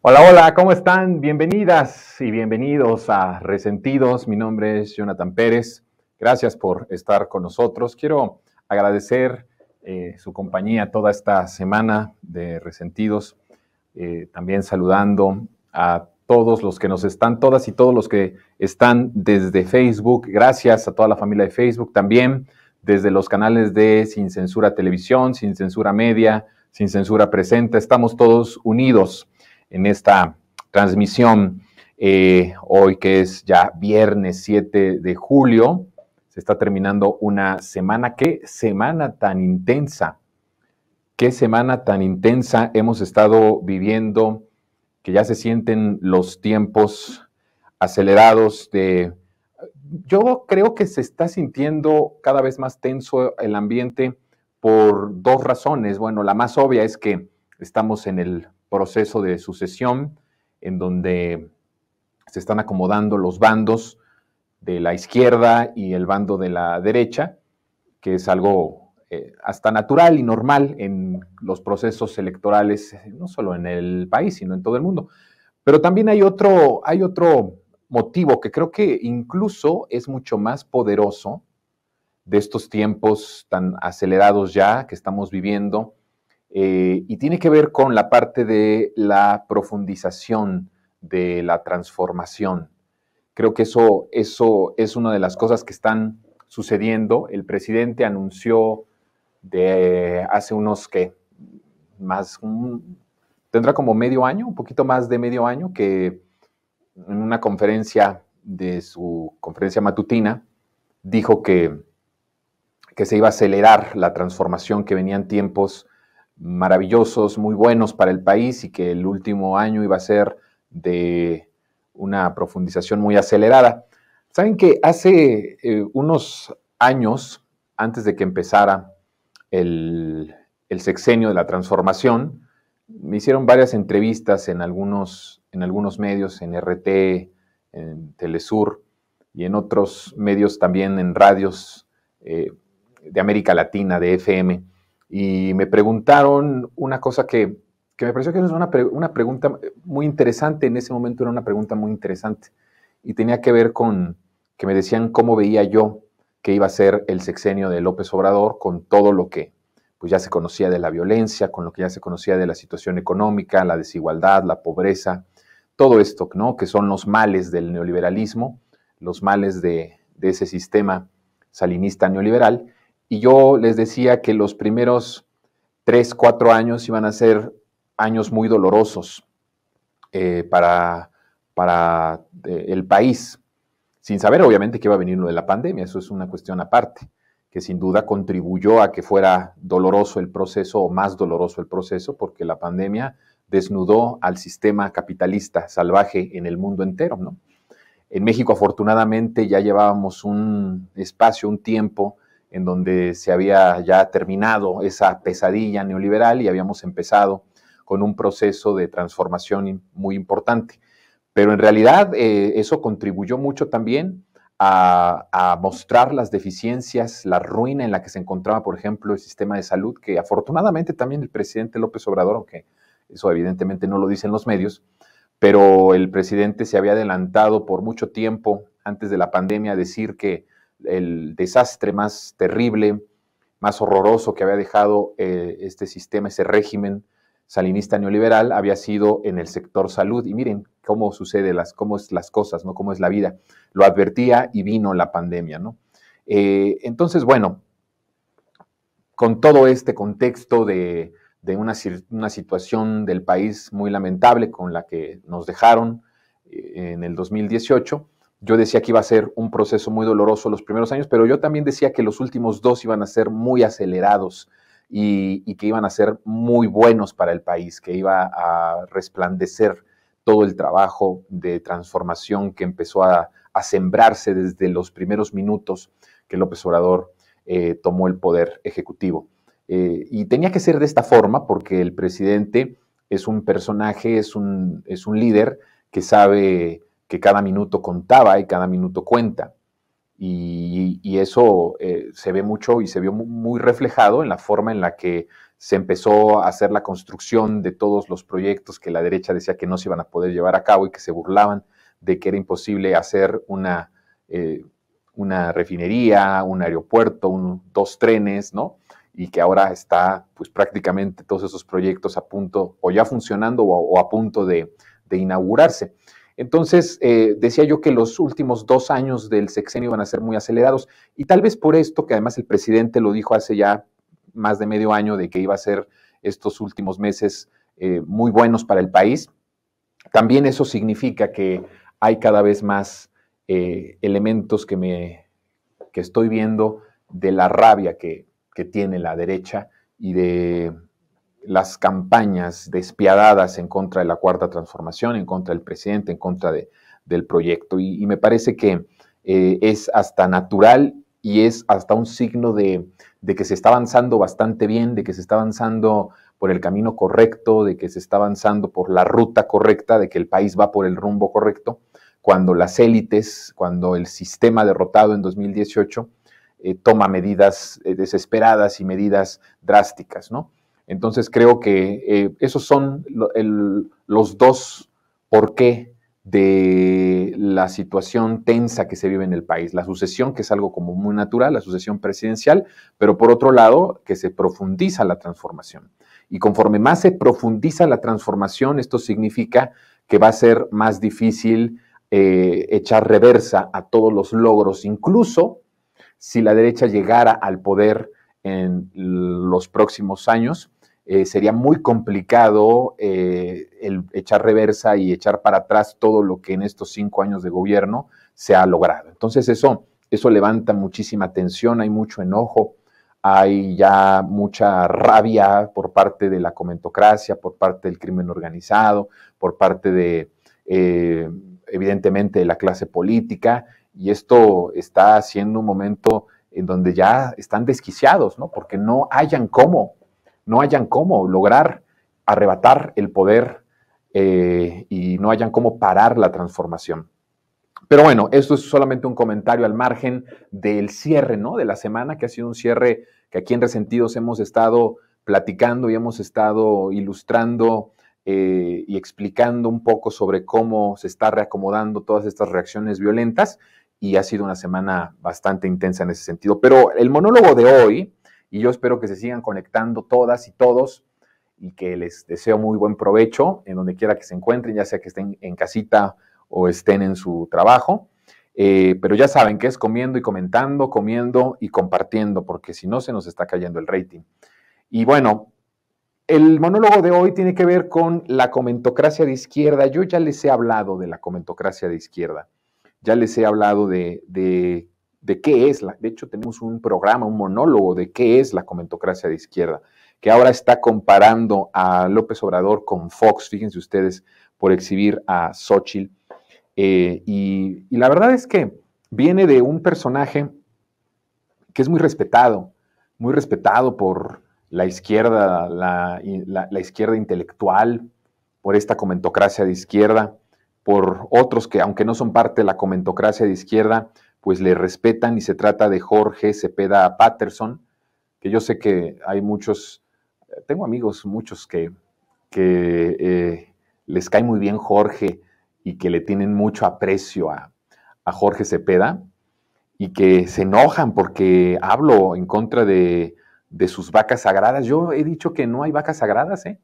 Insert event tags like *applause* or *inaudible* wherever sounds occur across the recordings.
Hola, hola, ¿cómo están? Bienvenidas y bienvenidos a Resentidos. Mi nombre es Jonathan Pérez. Gracias por estar con nosotros. Quiero agradecer eh, su compañía toda esta semana de Resentidos. Eh, también saludando a todos los que nos están, todas y todos los que están desde Facebook. Gracias a toda la familia de Facebook. También desde los canales de Sin Censura Televisión, Sin Censura Media, Sin Censura Presenta. Estamos todos unidos en esta transmisión eh, hoy que es ya viernes 7 de julio. Se está terminando una semana. Qué semana tan intensa. Qué semana tan intensa hemos estado viviendo que ya se sienten los tiempos acelerados de... Yo creo que se está sintiendo cada vez más tenso el ambiente por dos razones. Bueno, la más obvia es que estamos en el proceso de sucesión en donde se están acomodando los bandos de la izquierda y el bando de la derecha, que es algo eh, hasta natural y normal en los procesos electorales, no solo en el país, sino en todo el mundo. Pero también hay otro, hay otro motivo que creo que incluso es mucho más poderoso de estos tiempos tan acelerados ya que estamos viviendo, eh, y tiene que ver con la parte de la profundización de la transformación. Creo que eso, eso es una de las cosas que están sucediendo. El presidente anunció de hace unos que más, tendrá como medio año, un poquito más de medio año, que en una conferencia de su conferencia matutina dijo que, que se iba a acelerar la transformación, que venían tiempos maravillosos, muy buenos para el país y que el último año iba a ser de una profundización muy acelerada. Saben que hace eh, unos años, antes de que empezara el, sexenio de la transformación, me hicieron varias entrevistas en algunos, en algunos medios, en RT, en Telesur y en otros medios también, en radios eh, de América Latina, de FM y me preguntaron una cosa que, me pareció que era una, pregunta muy interesante, en ese momento era una pregunta muy interesante y tenía que ver con que me decían cómo veía yo que iba a ser el sexenio de López Obrador con todo lo que pues ya se conocía de la violencia, con lo que ya se conocía de la situación económica, la desigualdad, la pobreza, todo esto, Que son los males del neoliberalismo, los males de, de ese sistema salinista neoliberal. Y yo les decía que los primeros tres, cuatro años iban a ser años muy dolorosos eh, para, eh, el país, sin saber obviamente que iba a venir lo de la pandemia, eso es una cuestión aparte, que sin duda contribuyó a que fuera doloroso el proceso o más doloroso el proceso, porque la pandemia desnudó al sistema capitalista salvaje en el mundo entero, En México, afortunadamente, ya llevábamos un espacio, un tiempo en donde se había ya terminado esa pesadilla neoliberal y habíamos empezado con un proceso de transformación muy importante. Pero en realidad eh, eso contribuyó mucho también a, a, mostrar las deficiencias, la ruina en la que se encontraba, por ejemplo, el sistema de salud, que afortunadamente también el presidente López Obrador, aunque eso evidentemente no lo dicen los medios, pero el presidente se había adelantado por mucho tiempo antes de la pandemia a decir que el desastre más terrible, más horroroso que había dejado eh, este sistema, ese régimen salinista neoliberal, había sido en el sector salud. Y miren cómo sucede, las, cómo es las cosas, ¿no? cómo es la vida. Lo advertía y vino la pandemia. Eh, entonces, bueno, con todo este contexto de, una, situación del país muy lamentable con la que nos dejaron eh, en el 2018, yo decía que iba a ser un proceso muy doloroso los primeros años, pero yo también decía que los últimos dos iban a ser muy acelerados y, que iban a ser muy buenos para el país, que iba a resplandecer todo el trabajo de transformación que empezó a, sembrarse desde los primeros minutos que López Obrador eh, tomó el poder ejecutivo. Eh, y tenía que ser de esta forma porque el presidente es un personaje, es un, es un líder que sabe que cada minuto contaba y cada minuto cuenta. Y, eso eh, se ve mucho y se vio muy, reflejado en la forma en la que se empezó a hacer la construcción de todos los proyectos que la derecha decía que no se iban a poder llevar a cabo y que se burlaban de que era imposible hacer una, eh, una refinería, un aeropuerto, dos trenes, ¿no? y que ahora está pues prácticamente todos esos proyectos a punto o ya funcionando o, a punto de, de, inaugurarse. Entonces, eh, decía yo que los últimos dos años del sexenio iban a ser muy acelerados y tal vez por esto, que además el presidente lo dijo hace ya más de medio año de que iba a ser estos últimos meses eh, muy buenos para el país, también eso significa que hay cada vez más eh, elementos que, me, estoy viendo de la rabia que tiene la derecha y de las campañas despiadadas en contra de la cuarta transformación, en contra del presidente, en contra del proyecto. Y, me parece que eh, es hasta natural y es hasta un signo de, que se está avanzando bastante bien, de que se está avanzando por el camino correcto, de que se está avanzando por la ruta correcta, de que el país va por el rumbo correcto, cuando las élites, cuando el sistema derrotado en 2018 eh, toma medidas eh, desesperadas y medidas drásticas, ¿no? Entonces creo que eh, esos son los dos por qué de la situación tensa que se vive en el país. La sucesión, que es algo como muy natural, la sucesión presidencial, pero por otro lado, que se profundiza la transformación. Y conforme más se profundiza la transformación, esto significa que va a ser más difícil eh, echar reversa a todos los logros, incluso si la derecha llegara al poder en los próximos años eh, sería muy complicado eh, el echar reversa y echar para atrás todo lo que en estos cinco años de gobierno se ha logrado. Entonces eso, eso levanta muchísima tensión, hay mucho enojo, hay ya mucha rabia por parte de la comentocracia, por parte del crimen organizado, por parte de, eh, evidentemente, de la clase política, y esto está haciendo un momento en donde ya están desquiciados, ¿no? Porque no hayan cómo no hayan cómo lograr arrebatar el poder eh, y no hayan cómo parar la transformación. Pero bueno, esto es solamente un comentario al margen del cierre, ¿no? De la semana, que ha sido un cierre que aquí en Resentidos hemos estado platicando y hemos estado ilustrando eh, y explicando un poco sobre cómo se está reacomodando todas estas reacciones violentas y ha sido una semana bastante intensa en ese sentido. Pero el monólogo de hoy, y yo espero que se sigan conectando todas y todos y que les deseo muy buen provecho en donde quiera que se encuentren, ya sea que estén en casita o estén en su trabajo. Eh, pero ya saben que es comiendo y comentando, comiendo y compartiendo, porque si no se nos está cayendo el rating. Y bueno, el monólogo de hoy tiene que ver con la comentocracia de izquierda. Yo ya les he hablado de la comentocracia de izquierda. Ya les he hablado de de qué es la, de hecho tenemos un programa, un monólogo de qué es la comentocracia de izquierda, que ahora está comparando a López Obrador con Fox, fíjense ustedes, por exhibir a Xochitl. Eh, y, la verdad es que viene de un personaje que es muy respetado, muy respetado por la izquierda, la, izquierda intelectual, por esta comentocracia de izquierda, por otros que, aunque no son parte de la comentocracia de izquierda, pues le respetan y se trata de Jorge Cepeda Patterson, que yo sé que hay muchos, eh, tengo amigos muchos que, eh, les cae muy bien Jorge y que le tienen mucho aprecio a, a Jorge Cepeda y que se enojan porque hablo en contra de, de, sus vacas sagradas. Yo he dicho que no hay vacas sagradas, ¿eh?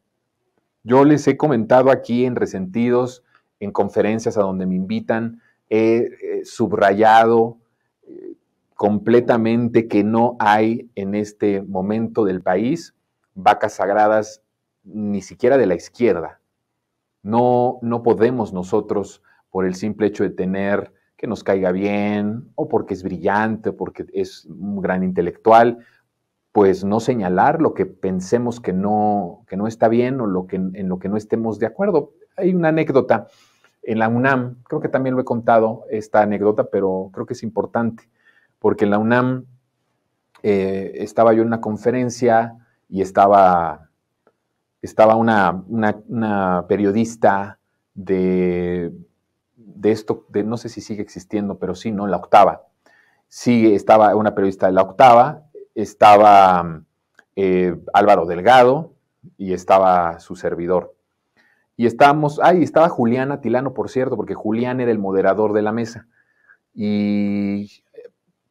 Yo les he comentado aquí en Resentidos, en conferencias a donde me invitan, he eh, subrayado eh, completamente que no hay en este momento del país vacas sagradas ni siquiera de la izquierda. No, no podemos nosotros, por el simple hecho de tener que nos caiga bien, o porque es brillante, o porque es un gran intelectual, pues no señalar lo que pensemos que no, que no está bien o lo que, en lo que no estemos de acuerdo. Hay una anécdota en la UNAM, creo que también lo he contado esta anécdota, pero creo que es importante, porque en la UNAM eh, estaba yo en una conferencia y estaba, estaba una, periodista de, de, esto, no sé si sigue existiendo, pero sí, ¿no? La octava. Sí, estaba una periodista de la octava, estaba eh, Álvaro Delgado y estaba su servidor. Y estábamos, ahí estaba Juliana Tilano, por cierto, porque Julián era el moderador de la mesa. Y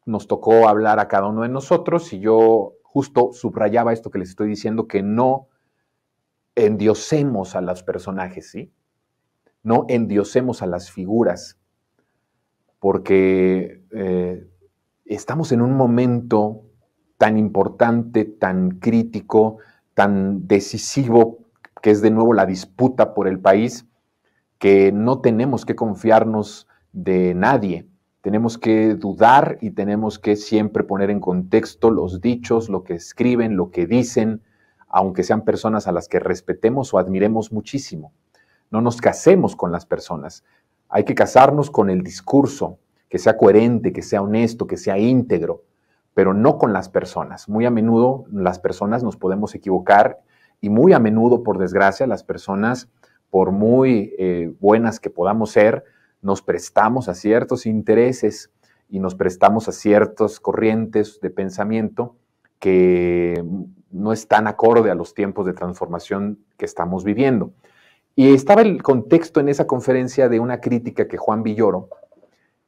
nos tocó hablar a cada uno de nosotros y yo justo subrayaba esto que les estoy diciendo, que no endiosemos a los personajes, ¿sí? No endiosemos a las figuras, porque eh, estamos en un momento tan importante, tan crítico, tan decisivo que es de nuevo la disputa por el país, que no tenemos que confiarnos de nadie. Tenemos que dudar y tenemos que siempre poner en contexto los dichos, lo que escriben, lo que dicen, aunque sean personas a las que respetemos o admiremos muchísimo. No nos casemos con las personas. Hay que casarnos con el discurso, que sea coherente, que sea honesto, que sea íntegro, pero no con las personas. Muy a menudo las personas nos podemos equivocar y muy a menudo, por desgracia, las personas, por muy eh, buenas que podamos ser, nos prestamos a ciertos intereses y nos prestamos a ciertas corrientes de pensamiento que no están acorde a los tiempos de transformación que estamos viviendo. Y estaba el contexto en esa conferencia de una crítica que Juan Villoro,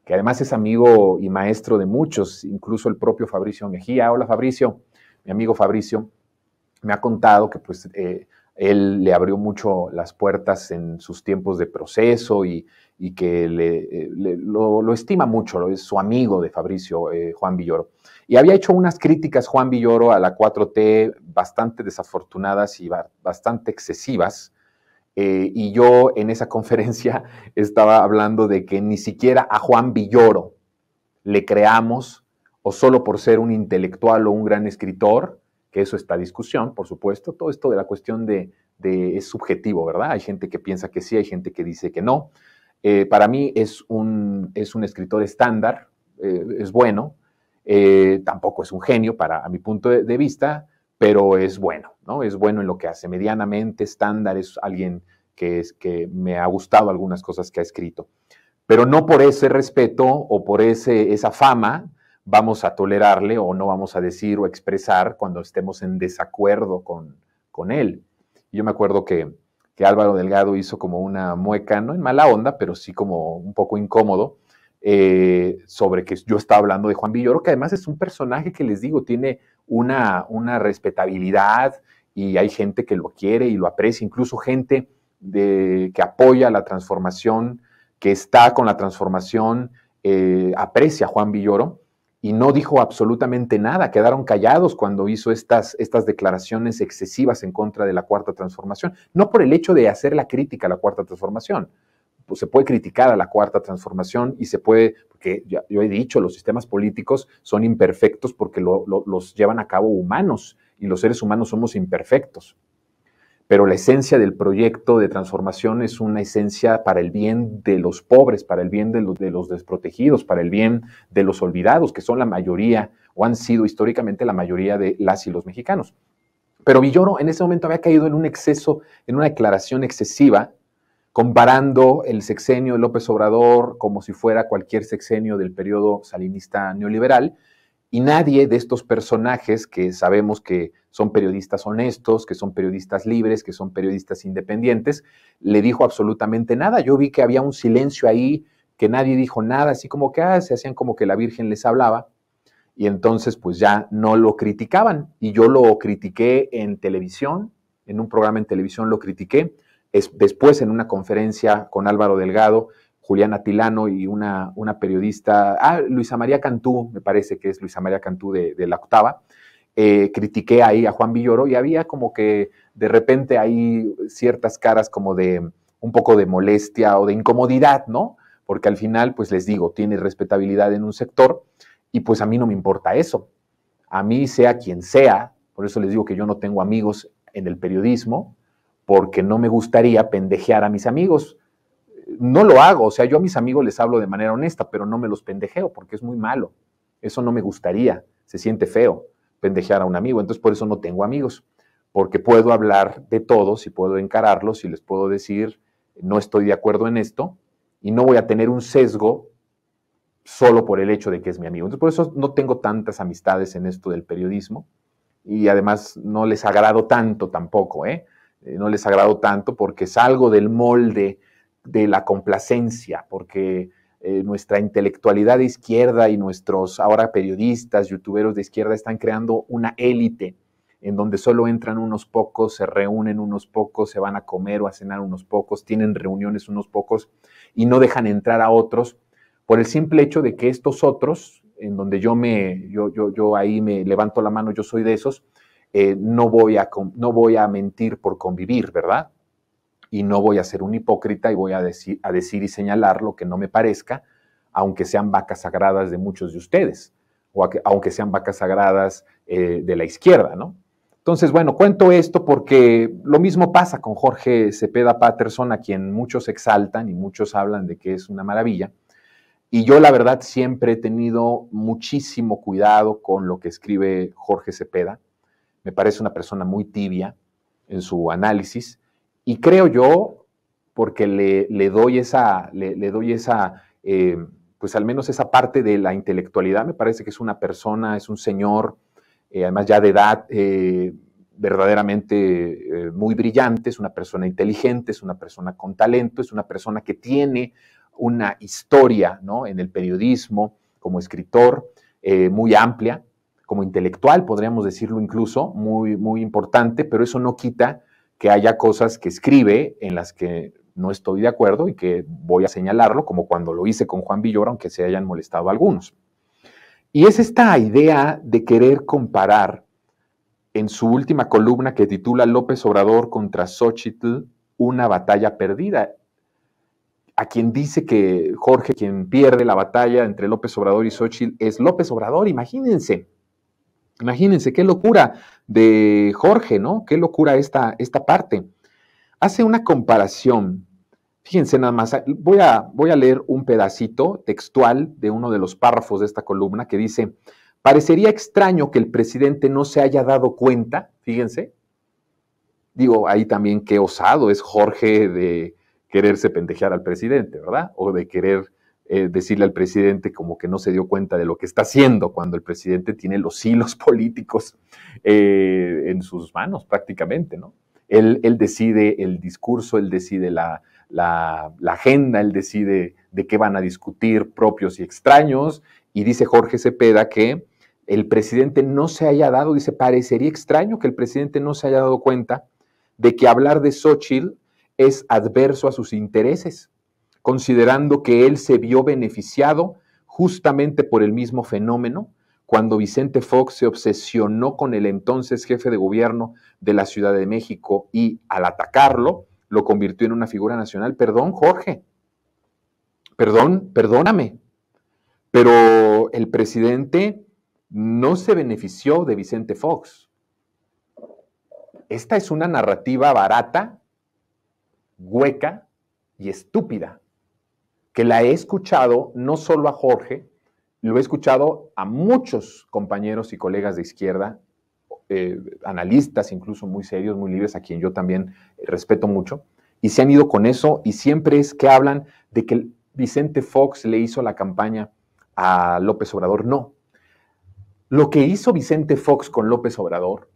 que además es amigo y maestro de muchos, incluso el propio Fabricio Mejía. Hola Fabricio, mi amigo Fabricio, me ha contado que pues eh, él le abrió mucho las puertas en sus tiempos de proceso y, que le, eh, lo, estima mucho, es su amigo de Fabricio, eh, Juan Villoro. Y había hecho unas críticas Juan Villoro a la 4T bastante desafortunadas y bastante excesivas. y yo en esa *laughs* conferencia estaba hablando de que ni siquiera a Juan Villoro le creamos, o solo por ser un intelectual o un gran escritor, que eso está discusión, por supuesto, todo esto de la cuestión de, es subjetivo, ¿verdad? Hay gente que piensa que sí, hay gente que dice que no. Eh, para mí es un, es un escritor estándar, eh, es bueno, eh, tampoco es un genio para a mi punto de, vista, pero es bueno, ¿no? Es bueno en lo que hace, medianamente estándar, es alguien que, es, que me ha gustado algunas cosas que ha escrito. Pero no por ese respeto o por ese, esa fama vamos a tolerarle o no vamos a decir o expresar cuando estemos en desacuerdo con, con él. yo me acuerdo que, Álvaro Delgado hizo como una mueca, no en mala onda, pero sí como un poco incómodo, eh, sobre que yo estaba hablando de Juan Villoro, que además es un personaje que les digo, tiene una, una respetabilidad y hay gente que lo quiere y lo aprecia, incluso gente de, que apoya la transformación, que está con la transformación, eh, aprecia a Juan Villoro y no dijo absolutamente nada, quedaron callados cuando hizo estas, estas, declaraciones excesivas en contra de la cuarta transformación, no por el hecho de hacer la crítica a la cuarta transformación. Pues, se puede criticar a la cuarta transformación y se puede, porque yo he dicho, los sistemas políticos son imperfectos porque los llevan a cabo humanos y los seres humanos somos imperfectos pero la esencia del proyecto de transformación es una esencia para el bien de los pobres, para el bien de los, desprotegidos, para el bien de los olvidados, que son la mayoría o han sido históricamente la mayoría de las y los mexicanos. Pero Villoro en ese momento había caído en un exceso, en una declaración excesiva, comparando el sexenio de López Obrador como si fuera cualquier sexenio del periodo salinista neoliberal, y nadie de estos personajes que sabemos que son periodistas honestos, que son periodistas libres, que son periodistas independientes, le dijo absolutamente nada. Yo vi que había un silencio ahí, que nadie dijo nada, así como que ah, se hacían como que la Virgen les hablaba. Y entonces pues ya no lo criticaban. Y yo lo critiqué en televisión, en un programa en televisión lo critiqué, es, después en una conferencia con Álvaro Delgado Juliana Tilano y una, una periodista, ah, Luisa María Cantú, me parece que es Luisa María Cantú de, la octava, eh, critiqué ahí a Juan Villoro y había como que de repente hay ciertas caras como de un poco de molestia o de incomodidad, ¿no? Porque al final, pues les digo, tienes respetabilidad en un sector y pues a mí no me importa eso. A mí, sea quien sea, por eso les digo que yo no tengo amigos en el periodismo, porque no me gustaría pendejear a mis amigos no lo hago, o sea, yo a mis amigos les hablo de manera honesta, pero no me los pendejeo porque es muy malo. Eso no me gustaría, se siente feo pendejear a un amigo, entonces por eso no tengo amigos, porque puedo hablar de todos y puedo encararlos y les puedo decir, no estoy de acuerdo en esto y no voy a tener un sesgo solo por el hecho de que es mi amigo. Entonces por eso no tengo tantas amistades en esto del periodismo y además no les agrado tanto tampoco, ¿eh? eh no les agrado tanto porque salgo del molde de la complacencia, porque eh, nuestra intelectualidad de izquierda y nuestros ahora periodistas, youtuberos de izquierda están creando una élite en donde solo entran unos pocos, se reúnen unos pocos, se van a comer o a cenar unos pocos, tienen reuniones unos pocos y no dejan entrar a otros por el simple hecho de que estos otros, en donde yo me, yo, yo, yo ahí me levanto la mano, yo soy de esos, eh, no, voy a, no voy a mentir por convivir, ¿verdad? y no voy a ser un hipócrita y voy a decir, a decir y señalar lo que no me parezca, aunque sean vacas sagradas de muchos de ustedes, o aunque sean vacas sagradas eh, de la izquierda, ¿no? Entonces, bueno, cuento esto porque lo mismo pasa con Jorge Cepeda Patterson, a quien muchos exaltan y muchos hablan de que es una maravilla. Y yo la verdad siempre he tenido muchísimo cuidado con lo que escribe Jorge Cepeda. Me parece una persona muy tibia en su análisis y creo yo, porque le, doy esa, le, doy esa eh, pues al menos esa parte de la intelectualidad, me parece que es una persona, es un señor, eh, además ya de edad, eh, verdaderamente muy brillante, es una persona inteligente, es una persona con talento, es una persona que tiene una historia ¿no? en el periodismo como escritor muy amplia, como intelectual, podríamos decirlo incluso, muy, muy importante, pero eso no quita que haya cosas que escribe en las que no estoy de acuerdo y que voy a señalarlo, como cuando lo hice con Juan Villor, aunque se hayan molestado algunos. Y es esta idea de querer comparar en su última columna que titula López Obrador contra Xochitl, una batalla perdida. A quien dice que Jorge, quien pierde la batalla entre López Obrador y Xochitl, es López Obrador, imagínense. Imagínense qué locura de Jorge, ¿no? Qué locura esta, esta parte. Hace una comparación. Fíjense nada más, voy a, voy a leer un pedacito textual de uno de los párrafos de esta columna que dice, parecería extraño que el presidente no se haya dado cuenta, fíjense, digo, ahí también qué osado es Jorge de quererse pendejear al presidente, ¿verdad? O de querer eh, decirle al presidente como que no se dio cuenta de lo que está haciendo cuando el presidente tiene los hilos *laughs* políticos eh, en sus manos prácticamente, ¿no? Él, decide el discurso, él decide la, la agenda, él decide de qué van a discutir propios y extraños, y dice Jorge Cepeda que el presidente no se haya dado, dice, parecería extraño que el presidente no se haya dado cuenta de que hablar de Xochitl es adverso a sus intereses considerando que él se vio beneficiado justamente por el mismo fenómeno cuando Vicente Fox se obsesionó con el entonces jefe de gobierno de la Ciudad de México y al atacarlo lo convirtió en una figura nacional. Perdón, Jorge, perdón, perdóname, pero el presidente no se benefició de Vicente Fox. Esta es una narrativa barata, hueca y estúpida que la he escuchado no solo a Jorge, lo he escuchado a muchos compañeros y colegas de izquierda, eh, analistas incluso muy serios, muy libres, a quien yo también respeto mucho, y se han ido con eso y siempre es que hablan de que Vicente Fox le hizo la campaña a López Obrador. No. Lo que hizo Vicente Fox con López Obrador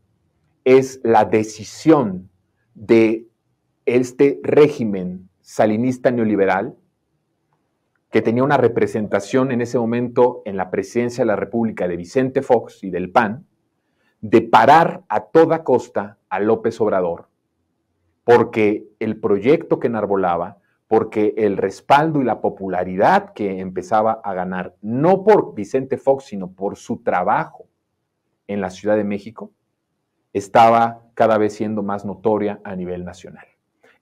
es la decisión de este régimen salinista neoliberal que tenía una representación en ese momento en la presidencia de la República de Vicente Fox y del PAN, de parar a toda costa a López Obrador, porque el proyecto que enarbolaba, porque el respaldo y la popularidad que empezaba a ganar, no por Vicente Fox, sino por su trabajo en la Ciudad de México, estaba cada vez siendo más notoria a nivel nacional.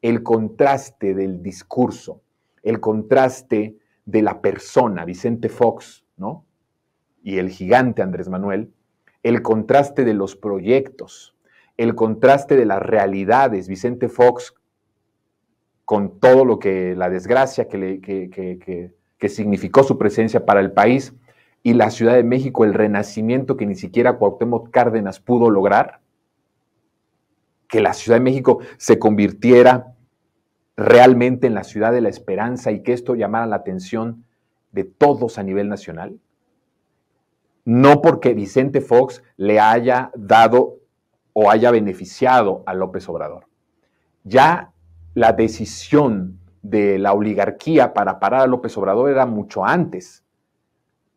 El contraste del discurso, el contraste de la persona, Vicente Fox, ¿no? Y el gigante Andrés Manuel, el contraste de los proyectos, el contraste de las realidades, Vicente Fox con todo lo que, la desgracia que, que significó su presencia para el país y la Ciudad de México, el renacimiento que ni siquiera Cuauhtémoc Cárdenas pudo lograr, que la Ciudad de México se convirtiera realmente en la ciudad de la esperanza y que esto llamara la atención de todos a nivel nacional? No porque Vicente Fox le haya dado o haya beneficiado a López Obrador. Ya la decisión de la oligarquía para parar a López Obrador era mucho antes.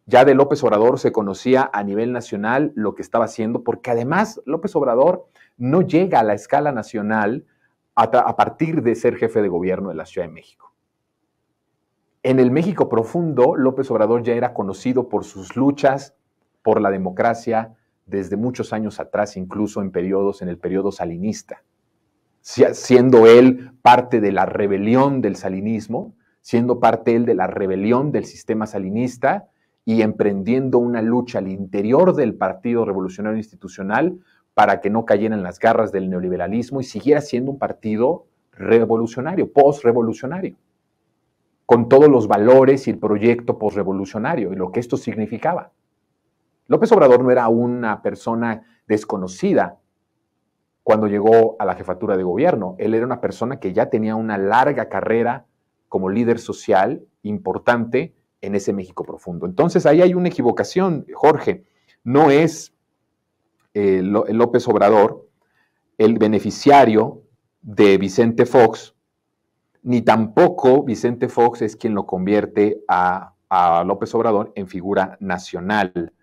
Ya de López Obrador se conocía a nivel nacional lo que estaba haciendo, porque además López Obrador no llega a la escala nacional a, partir de ser jefe de gobierno de la Ciudad de México. En el México profundo, López Obrador ya era conocido por sus luchas por la democracia desde muchos años atrás, incluso en periodos, en el periodo salinista, siendo él parte de la rebelión del salinismo, siendo parte él de la rebelión del sistema salinista y emprendiendo una lucha al interior del Partido Revolucionario Institucional para que no cayera en las garras del neoliberalismo y siguiera siendo un partido revolucionario, postrevolucionario, con todos los valores y el proyecto postrevolucionario y lo que esto significaba. López Obrador no era una persona desconocida cuando llegó a la jefatura de gobierno, él era una persona que ya tenía una larga carrera como líder social importante en ese México profundo. Entonces ahí hay una equivocación, Jorge, no es eh, eh, López Obrador, el beneficiario de Vicente Fox, ni tampoco Vicente Fox es quien lo convierte a López Obrador en figura nacional.